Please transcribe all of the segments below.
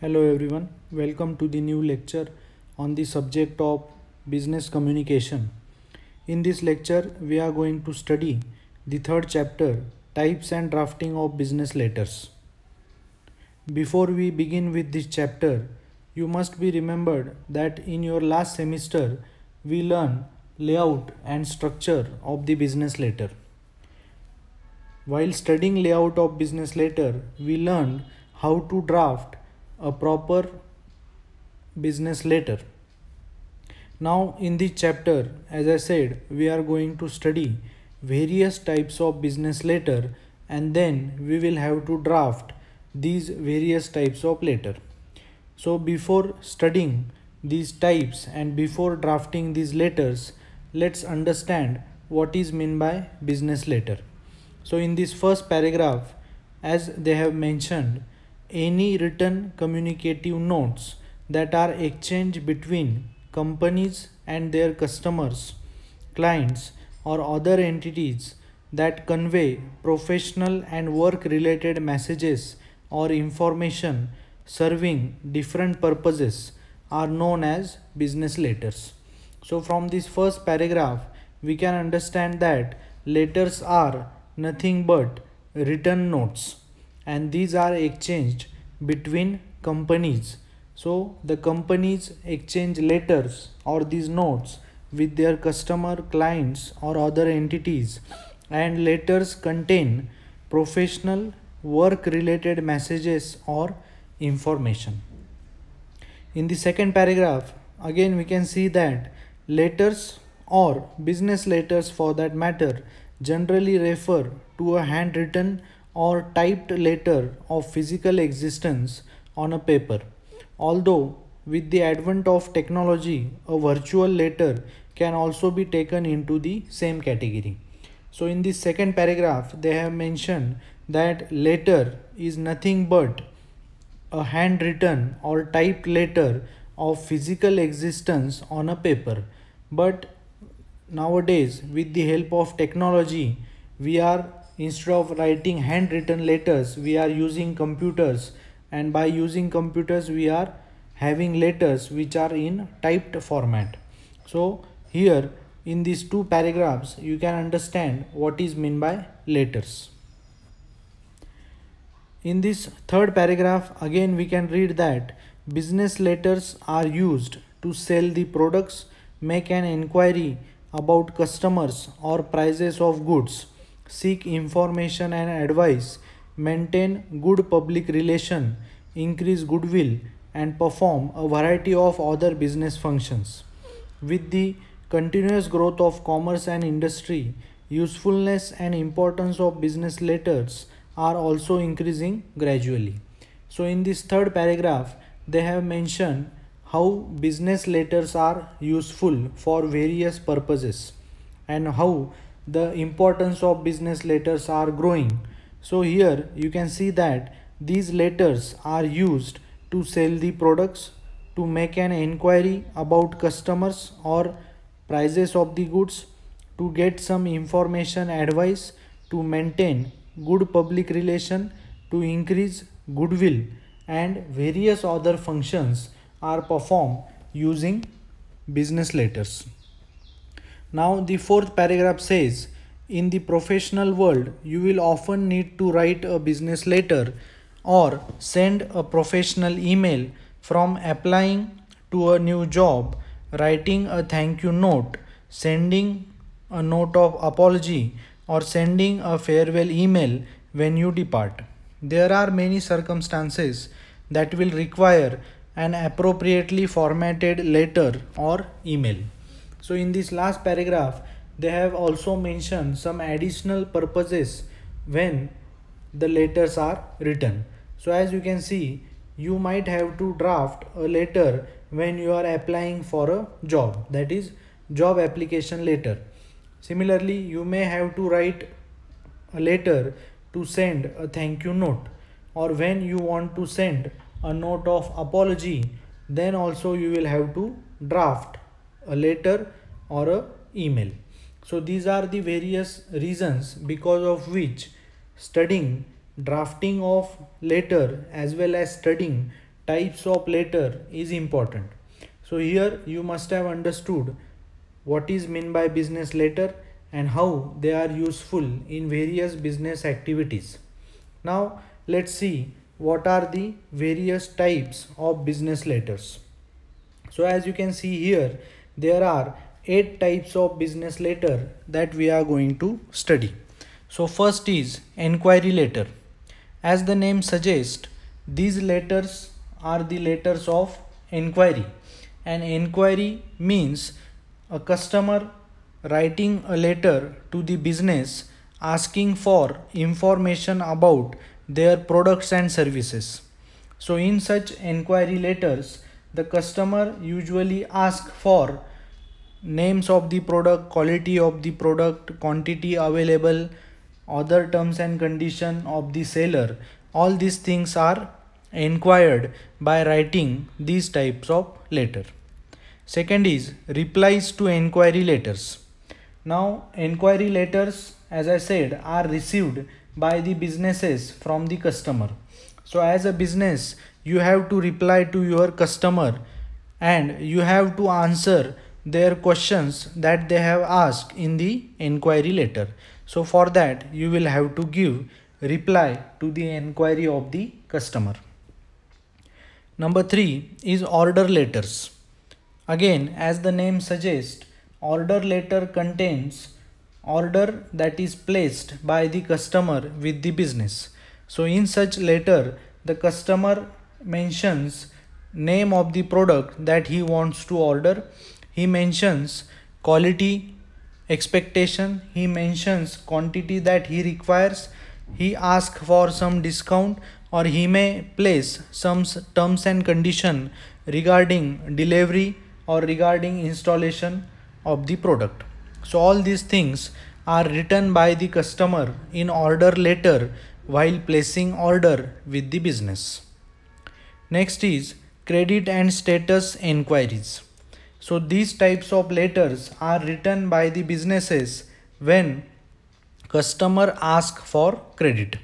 Hello everyone, welcome to the new lecture on the subject of business communication. In this lecture, we are going to study the third chapter, Types and Drafting of Business Letters. Before we begin with this chapter, you must be remembered that in your last semester, we learned layout and structure of the business letter. While studying layout of business letter, we learned how to draft a proper business letter. Now in this chapter as I said we are going to study various types of business letter and then we will have to draft these various types of letter. So before studying these types and before drafting these letters let's understand what is meant by business letter. So in this first paragraph as they have mentioned any written communicative notes that are exchanged between companies and their customers, clients, or other entities that convey professional and work related messages or information serving different purposes are known as business letters. So, from this first paragraph, we can understand that letters are nothing but written notes and these are exchanged between companies so the companies exchange letters or these notes with their customer clients or other entities and letters contain professional work related messages or information in the second paragraph again we can see that letters or business letters for that matter generally refer to a handwritten or typed letter of physical existence on a paper. Although with the advent of technology, a virtual letter can also be taken into the same category. So in the second paragraph, they have mentioned that letter is nothing but a handwritten or typed letter of physical existence on a paper. But nowadays, with the help of technology, we are instead of writing handwritten letters we are using computers and by using computers we are having letters which are in typed format so here in these two paragraphs you can understand what is meant by letters in this third paragraph again we can read that business letters are used to sell the products make an inquiry about customers or prices of goods seek information and advice, maintain good public relation, increase goodwill and perform a variety of other business functions. With the continuous growth of commerce and industry, usefulness and importance of business letters are also increasing gradually. So in this third paragraph, they have mentioned how business letters are useful for various purposes and how the importance of business letters are growing. So here you can see that these letters are used to sell the products, to make an inquiry about customers or prices of the goods, to get some information advice, to maintain good public relation, to increase goodwill and various other functions are performed using business letters. Now the fourth paragraph says, in the professional world, you will often need to write a business letter or send a professional email from applying to a new job, writing a thank you note, sending a note of apology or sending a farewell email when you depart. There are many circumstances that will require an appropriately formatted letter or email. So in this last paragraph, they have also mentioned some additional purposes when the letters are written. So as you can see, you might have to draft a letter when you are applying for a job that is job application letter. Similarly, you may have to write a letter to send a thank you note or when you want to send a note of apology then also you will have to draft a letter or a email so these are the various reasons because of which studying drafting of letter as well as studying types of letter is important so here you must have understood what is meant by business letter and how they are useful in various business activities. Now let's see what are the various types of business letters. So as you can see here there are eight types of business letter that we are going to study. So first is inquiry letter. As the name suggests, these letters are the letters of inquiry. An inquiry means a customer writing a letter to the business asking for information about their products and services. So in such inquiry letters, the customer usually asks for names of the product quality of the product quantity available other terms and condition of the seller all these things are inquired by writing these types of letter second is replies to inquiry letters now inquiry letters as i said are received by the businesses from the customer so as a business you have to reply to your customer and you have to answer their questions that they have asked in the inquiry letter. So for that you will have to give reply to the inquiry of the customer. Number three is order letters. Again as the name suggests order letter contains order that is placed by the customer with the business. So in such letter the customer mentions name of the product that he wants to order he mentions quality expectation he mentions quantity that he requires he asks for some discount or he may place some terms and condition regarding delivery or regarding installation of the product so all these things are written by the customer in order letter while placing order with the business next is credit and status inquiries. So these types of letters are written by the businesses when customer ask for credit.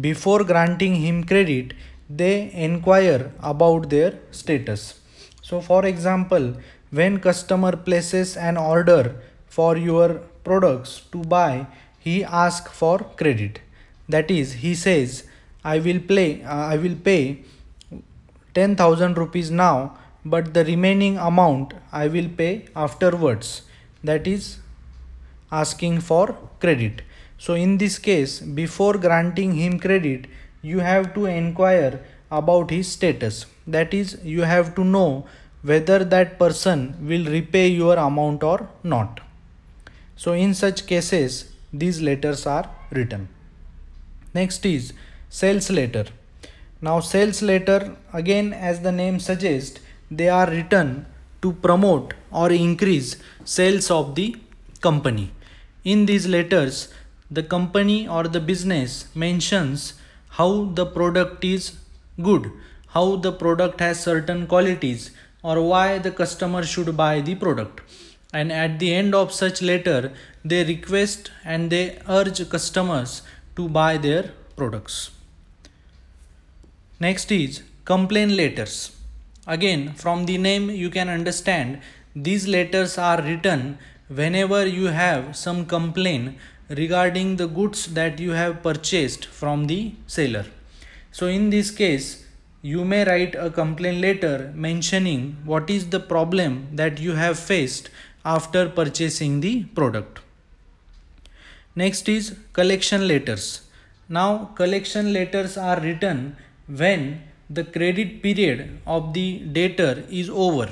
Before granting him credit, they inquire about their status. So for example, when customer places an order for your products to buy, he asks for credit. That is, he says, I will play, uh, I will pay 10,000 rupees now but the remaining amount I will pay afterwards that is asking for credit. So in this case before granting him credit you have to inquire about his status that is you have to know whether that person will repay your amount or not. So in such cases these letters are written. Next is sales letter. Now sales letter again as the name suggests they are written to promote or increase sales of the company. In these letters, the company or the business mentions how the product is good, how the product has certain qualities, or why the customer should buy the product. And at the end of such letter, they request and they urge customers to buy their products. Next is complaint letters. Again, from the name you can understand these letters are written whenever you have some complaint regarding the goods that you have purchased from the seller. So in this case, you may write a complaint letter mentioning what is the problem that you have faced after purchasing the product. Next is collection letters. Now collection letters are written when the credit period of the debtor is over.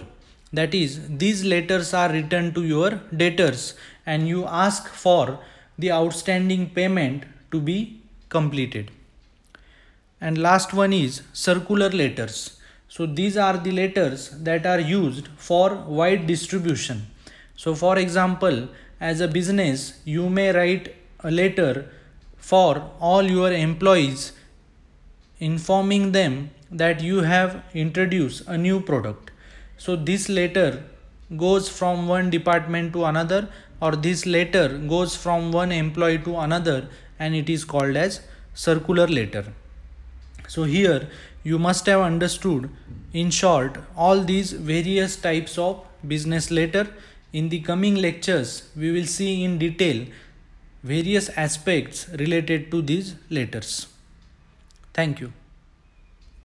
That is, these letters are written to your debtors and you ask for the outstanding payment to be completed. And last one is circular letters. So these are the letters that are used for wide distribution. So for example, as a business, you may write a letter for all your employees informing them that you have introduced a new product so this letter goes from one department to another or this letter goes from one employee to another and it is called as circular letter so here you must have understood in short all these various types of business letter in the coming lectures we will see in detail various aspects related to these letters thank you